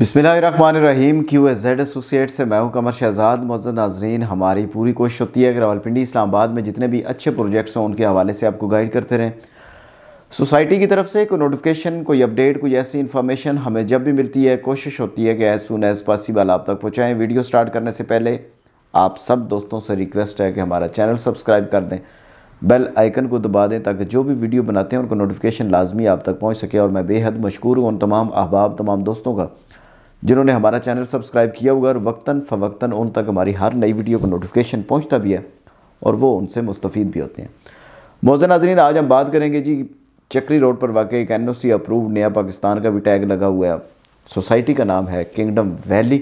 बिसमीम Q S Z associate से मैं हूं कमर शहजाद मौजूद नाजरीन हमारी पूरी कोशिश होती है कि रावलपिंडी इस्लामाबाद में जितने भी अच्छे प्रोजेक्ट्स हैं उनके हवाले से आपको गाइड करते रहें सोसाइटी की तरफ से कोई नोटिफिकेशन कोई अपडेट कोई ऐसी इन्फॉर्मेशन हमें जब भी मिलती है कोशिश होती है कि एज सुन एज़ पॉसिबल आप तक पहुँचाएँ वीडियो स्टार्ट करने से पहले आप सब दोस्तों से रिक्वेस्ट है कि हमारा चैनल सब्सक्राइब कर दें बेल आइकन को दबा दें ताकि जो भी वीडियो बनाते हैं उनको नोटिफिकेशन लाजमी आप तक पहुँच सके और मैं बेहद मशहूर हूँ उन तमाम अहबाब तमाम दोस्तों का जिन्होंने हमारा चैनल सब्सक्राइब किया हुआ और वक्ता फवक्तन उन तक हमारी हर नई वीडियो का नोटिफिकेशन पहुँचता भी है और वो उनसे मुस्तफ़ भी होते हैं मोजन नाजरीन आज हम बात करेंगे जी चक्री रोड पर वाकई एक एन अप्रूव नया पाकिस्तान का भी टैग लगा हुआ है सोसाइटी का नाम है किंगडम वैली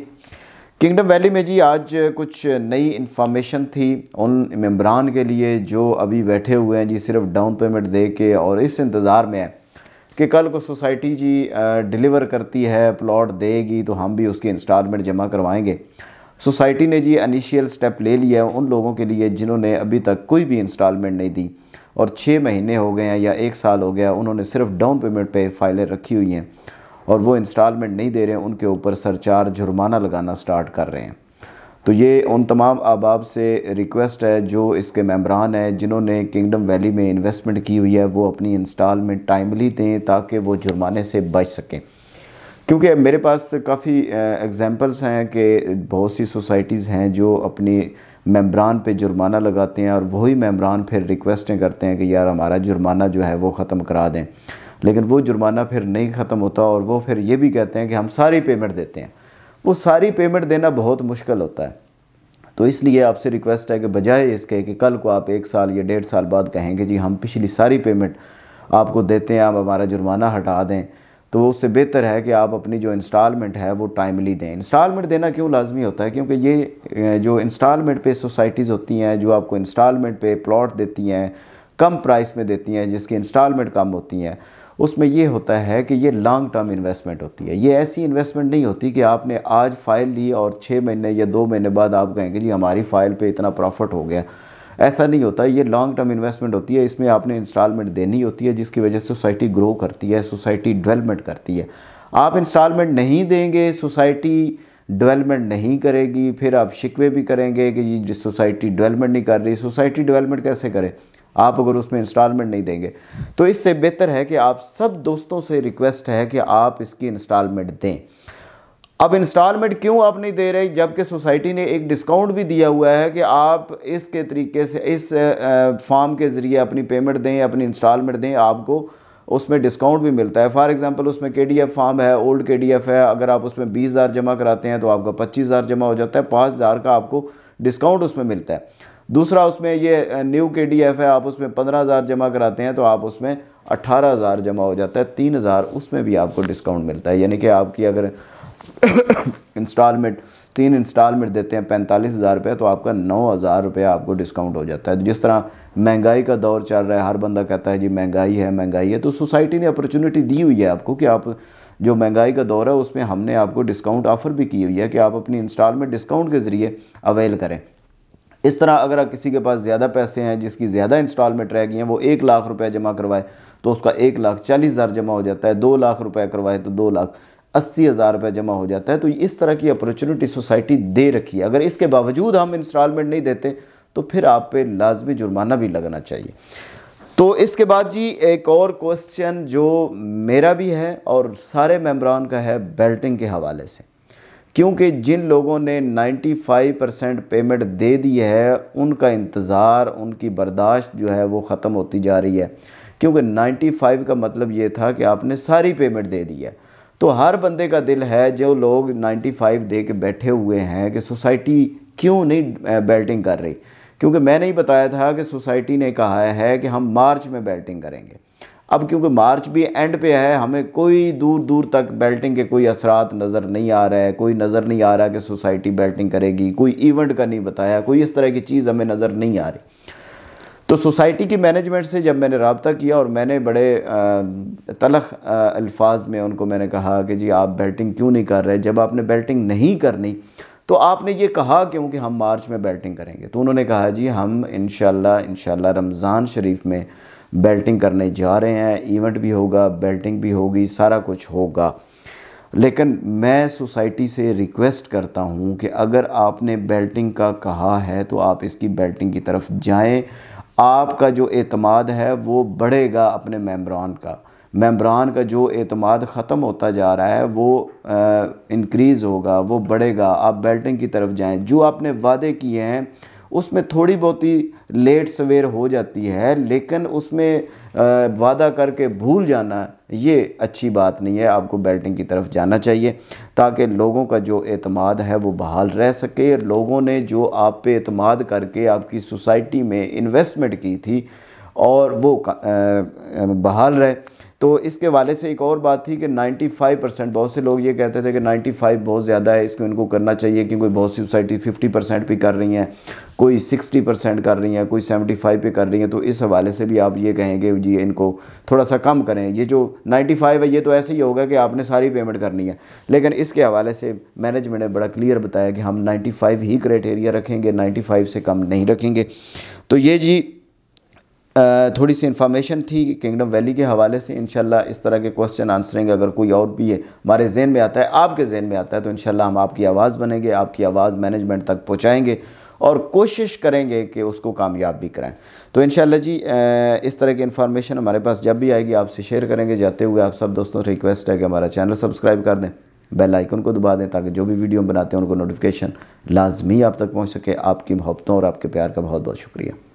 किंगडम वैली में जी आज कुछ नई इन्फॉर्मेशन थी उन मम्बरान के लिए जो अभी बैठे हुए हैं जी सिर्फ डाउन पेमेंट दे के और इस इंतज़ार में है कि कल को सोसाइटी जी डिलीवर करती है प्लॉट देगी तो हम भी उसके इंस्टॉलमेंट जमा करवाएंगे सोसाइटी ने जी इनिशियल स्टेप ले लिया है उन लोगों के लिए जिन्होंने अभी तक कोई भी इंस्टॉलमेंट नहीं दी और छः महीने हो गए हैं या एक साल हो गया उन्होंने सिर्फ डाउन पेमेंट पे फाइलें रखी हुई हैं और वो इंस्टॉलमेंट नहीं दे रहे हैं उनके ऊपर सरचार्ज जुर्माना लगाना स्टार्ट कर रहे हैं तो ये उन तमाम अहबाब से रिक्वेस्ट है जो इसके मम्बरान हैं जिन्होंने किंगडम वैली में इन्वेस्टमेंट की हुई है वो अपनी इंस्टॉलमेंट टाइमली दें ताकि वो जुर्माने से बच सकें क्योंकि मेरे पास काफ़ी एग्जांपल्स हैं कि बहुत सी सोसाइटीज़ हैं जो अपनी मम्बरान पे जुर्माना लगाते हैं और वही मम्बरान फिर रिक्वेस्टें करते हैं कि यार हमारा जुर्माना जो है वो ख़त्म करा दें लेकिन वो जुर्माना फिर नहीं ख़त्म होता और वो फिर ये भी कहते हैं कि हम सारी पेमेंट देते हैं वो सारी पेमेंट देना बहुत मुश्किल होता है तो इसलिए आपसे रिक्वेस्ट है कि बजाय इसके कि कल को आप एक साल या डेढ़ साल बाद कहेंगे जी हम पिछली सारी पेमेंट आपको देते हैं आप हमारा जुर्माना हटा दें तो उससे बेहतर है कि आप अपनी जो इंस्टॉलमेंट है वो टाइमली दें इंस्टॉलमेंट देना क्यों लाजमी होता है क्योंकि ये जो इंस्टॉलमेंट पे सोसाइटीज़ होती हैं जो आपको इंस्टॉलमेंट पे प्लॉट देती हैं कम प्राइस में देती हैं जिसकी इंस्टॉलमेंट कम होती हैं उसमें ये होता है कि ये लॉन्ग टर्म इन्वेस्टमेंट होती है ये ऐसी इन्वेस्टमेंट नहीं होती कि आपने आज फ़ाइल ली और छः महीने या दो महीने बाद आप कहेंगे जी हमारी फ़ाइल पे इतना प्रॉफिट हो गया ऐसा नहीं होता ये लॉन्ग टर्म इन्वेस्टमेंट होती है इसमें आपने इंस्टॉलमेंट देनी होती है जिसकी वजह से सोसाइटी ग्रो करती है सोसाइटी डेवलपमेंट करती है आप इंस्टॉलमेंट नहीं देंगे सोसाइटी डेवलपमेंट नहीं करेगी फिर आप शिकवे भी करेंगे कि ये सोसाइटी डेवलपमेंट नहीं कर रही सोसाइटी डेवलपमेंट कैसे करे आप अगर उसमें इंस्टॉलमेंट नहीं देंगे तो इससे बेहतर है कि आप सब दोस्तों से रिक्वेस्ट है कि आप इसकी इंस्टॉलमेंट दें अब इंस्टॉलमेंट क्यों आप नहीं दे रहे जबकि सोसाइटी ने एक डिस्काउंट भी दिया हुआ है कि आप इसके तरीके से इस फॉर्म के ज़रिए अपनी पेमेंट दें अपनी इंस्टॉलमेंट दें आपको उसमें डिस्काउंट भी मिलता है फॉर एग्जांपल उसमें के डी एफ फार्म है ओल्ड के डी एफ है अगर आप उसमें बीस हज़ार जमा कराते हैं तो आपका पच्चीस हज़ार जमा हो जाता है पाँच हज़ार का आपको डिस्काउंट उसमें मिलता है दूसरा उसमें ये न्यू के डी एफ है आप उसमें पंद्रह हज़ार जमा कराते हैं तो आप उसमें अट्ठारह हज़ार जमा हो जाता है तीन हज़ार उसमें भी आपको डिस्काउंट मिलता है यानी कि आपकी अगर इंस्टॉलमेंट तीन इंस्टॉलमेंट देते हैं पैंतालीस हज़ार रुपये तो आपका नौ हज़ार रुपये आपको डिस्काउंट हो जाता है जिस तरह महंगाई का दौर चल रहा है हर बंदा कहता है जी महंगाई है महंगाई है तो सोसाइटी ने अपॉर्चुनिटी दी हुई है आपको कि आप जो महंगाई का दौर है उसमें हमने आपको डिस्काउंट ऑफ़र भी की हुई है कि आप अपनी इंस्टॉलमेंट डिस्काउंट के ज़रिए अवेल करें इस तरह अगर किसी के पास ज़्यादा पैसे हैं जिसकी ज़्यादा इंस्टॉलमेंट रह गई हैं वो एक लाख रुपये जमा करवाए तो उसका एक लाख चालीस हज़ार जमा हो जाता है दो लाख रुपये करवाए तो दो लाख अस्सी हज़ार रुपये जमा हो जाता है तो इस तरह की अपॉर्चुनिटी सोसाइटी दे रखी है अगर इसके बावजूद हम इंस्टॉलमेंट नहीं देते तो फिर आप पे लाजमी जुर्माना भी लगना चाहिए तो इसके बाद जी एक और क्वेश्चन जो मेरा भी है और सारे मेम्बरान का है बेल्टिंग के हवाले से क्योंकि जिन लोगों ने 95 परसेंट पेमेंट दे दी है उनका इंतज़ार उनकी बर्दाश्त जो है वो ख़त्म होती जा रही है क्योंकि 95 का मतलब ये था कि आपने सारी पेमेंट दे दी है तो हर बंदे का दिल है जो लोग 95 दे के बैठे हुए हैं कि सोसाइटी क्यों नहीं बेल्टिंग कर रही क्योंकि मैंने ही बताया था कि सोसाइटी ने कहा है कि हम मार्च में बेल्टिंग करेंगे अब क्योंकि मार्च भी एंड पे है हमें कोई दूर दूर तक बेल्टिंग के कोई असरात नज़र नहीं आ रहा है कोई नज़र नहीं आ रहा कि सोसाइटी बेल्टिंग करेगी कोई इवेंट का नहीं बताया कोई इस तरह की चीज़ हमें नज़र नहीं आ रही तो सोसाइटी की मैनेजमेंट से जब मैंने रबता किया और मैंने बड़े तलख अल्फाज में उनको मैंने कहा कि जी आप बेल्टिंग क्यों नहीं कर रहे जब आपने बेल्टिंग नहीं करनी तो आपने ये कहा क्योंकि हम मार्च में बैटिंग करेंगे तो उन्होंने कहा जी हम इन इन रमज़ान शरीफ में बैटिंग करने जा रहे हैं इवेंट भी होगा बैटिंग भी होगी सारा कुछ होगा लेकिन मैं सोसाइटी से रिक्वेस्ट करता हूँ कि अगर आपने बैटिंग का कहा है तो आप इसकी बैटिंग की तरफ जाएं आपका जो एतमाद है वो बढ़ेगा अपने मेम्बरान का मेम्ब्रान का जो अतमाद ख़त्म होता जा रहा है वो इनक्रीज़ होगा वो बढ़ेगा आप बेल्टिंग की तरफ जाएं जो आपने वादे किए हैं उसमें थोड़ी बहुत ही लेट सवेर हो जाती है लेकिन उसमें वादा करके भूल जाना ये अच्छी बात नहीं है आपको बेल्टिंग की तरफ जाना चाहिए ताकि लोगों का जो अतमाद है वो बहाल रह सके लोगों ने जो आप पे अतमाद करके आपकी सोसाइटी में इन्वेस्टमेंट की थी और वो बहाल रहे तो इसके वाले से एक और बात थी कि 95 परसेंट बहुत से लोग ये कहते थे कि 95 बहुत ज़्यादा है इसको इनको करना चाहिए क्योंकि बहुत सी सोसाइटी 50 परसेंट भी कर रही हैं कोई 60 परसेंट कर रही हैं कोई 75 पे कर रही हैं तो इस हवाले से भी आप ये कहेंगे जी इनको थोड़ा सा कम करें ये जो 95 है ये तो ऐसे ही होगा कि आपने सारी पेमेंट करनी है लेकिन इसके हवाले से मैनेजमेंट ने बड़ा क्लियर बताया कि हम नाइन्टी ही क्राइटेरिया रखेंगे नाइन्टी से कम नहीं रखेंगे तो ये जी थोड़ी सी इन्फॉर्मेशन थी किंगडम वैली के हवाले से इंशाल्लाह इस तरह के क्वेश्चन आंसरिंग अगर कोई और भी है हमारे जहन में आता है आपके जेन में आता है तो इंशाल्लाह हम आपकी आवाज़ बनेंगे आपकी आवाज़ मैनेजमेंट तक पहुँचाएँगे और कोशिश करेंगे कि उसको कामयाब भी कराएं तो इन जी इस तरह की इन्फॉर्मेशन हमारे पास जब भी आएगी आपसे शेयर करेंगे जाते हुए आप सब दोस्तों रिक्वेस्ट है कि हमारा चैनल सब्सक्राइब कर दें बेल आइकन को दबा दें ताकि जो भी वीडियो बनाते हैं उनको नोटिफिकेशन लाजमी आप तक पहुँच सके आपकी मोहब्बतों और आपके प्यार का बहुत बहुत शुक्रिया